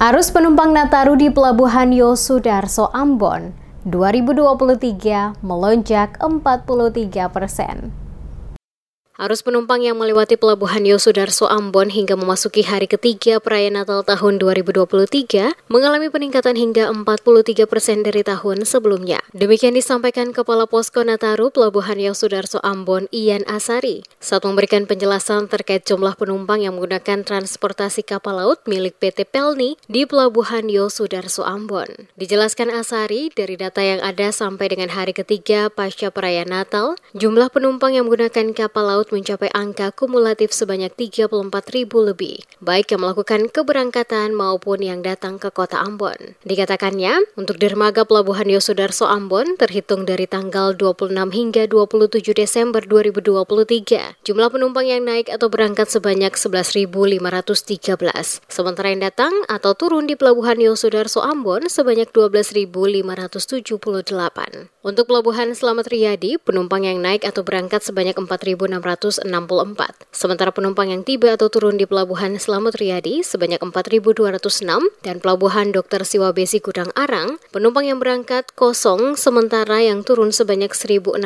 Arus penumpang Nataru di Pelabuhan Yosudarso Ambon 2023 melonjak 43 persen. Arus penumpang yang melewati Pelabuhan Yosudarso Ambon hingga memasuki hari ketiga perayaan Natal tahun 2023 mengalami peningkatan hingga 43 persen dari tahun sebelumnya. Demikian disampaikan Kepala Posko Nataru Pelabuhan Yosudarso Ambon Ian Asari saat memberikan penjelasan terkait jumlah penumpang yang menggunakan transportasi kapal laut milik PT Pelni di Pelabuhan Yosudarso Ambon. Dijelaskan Asari dari data yang ada sampai dengan hari ketiga pasca perayaan Natal, jumlah penumpang yang menggunakan kapal laut mencapai angka kumulatif sebanyak 34 ribu lebih, baik yang melakukan keberangkatan maupun yang datang ke kota Ambon. Dikatakannya, untuk dermaga Pelabuhan Yosudarso Ambon terhitung dari tanggal 26 hingga 27 Desember 2023, jumlah penumpang yang naik atau berangkat sebanyak 11.513, sementara yang datang atau turun di Pelabuhan Yosudarso Ambon sebanyak 12.578. Untuk Pelabuhan Selamat Riyadi, penumpang yang naik atau berangkat sebanyak 4.600 164. Sementara penumpang yang tiba atau turun di Pelabuhan Slamet Riyadi sebanyak 4.206 dan Pelabuhan Dr. Siwabesi Gudang Arang, penumpang yang berangkat kosong sementara yang turun sebanyak 1.630.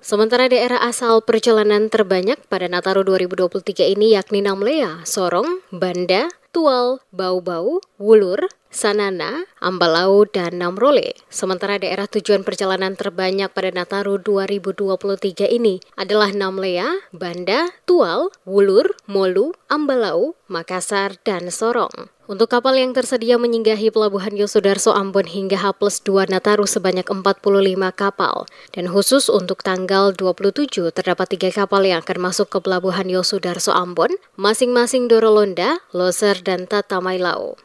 Sementara daerah asal perjalanan terbanyak pada Nataru 2023 ini yakni Namlea, Sorong, Banda, Tual, Bau-Bau, Wulur, Sanana, Ambalau, dan Namrole. Sementara daerah tujuan perjalanan terbanyak pada Nataru 2023 ini adalah Namlea, Banda, Tual, Wulur, Molu, Ambalau, Makassar, dan Sorong. Untuk kapal yang tersedia menyinggahi Pelabuhan Yosudarso Ambon hingga H plus 2 Nataru sebanyak 45 kapal. Dan khusus untuk tanggal 27, terdapat tiga kapal yang akan masuk ke Pelabuhan Yosudarso Ambon, masing-masing Dorolonda, Loser, dan Tatamailau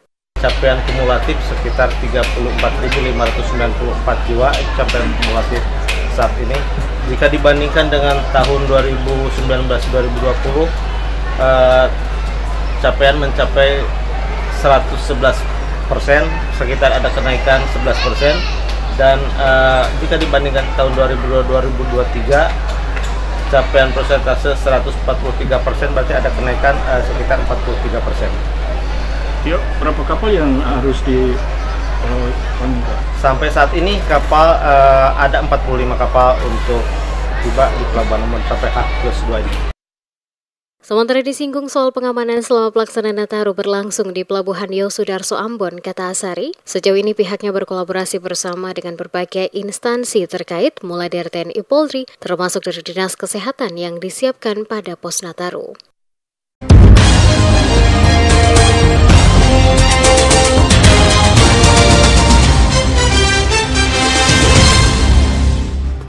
capaian kumulatif sekitar 34.594 jiwa eh, capaian kumulatif saat ini jika dibandingkan dengan tahun 2019-2020 eh, capaian mencapai 111 persen sekitar ada kenaikan 11 persen dan eh, jika dibandingkan tahun 2022-2023 capaian persentase 143 persen berarti ada kenaikan sekitar 43 persen. Dia berapa kapal yang harus di eh, Sampai saat ini kapal uh, ada 45 kapal untuk tiba di Pelabuhan Umum sampai H plus 2 ini. Sementara disinggung soal pengamanan selama pelaksanaan Nataru berlangsung di Pelabuhan Yosudarso Ambon, kata Asari, sejauh ini pihaknya berkolaborasi bersama dengan berbagai instansi terkait mulai dari TNI Polri termasuk dari Dinas Kesehatan yang disiapkan pada pos Nataru.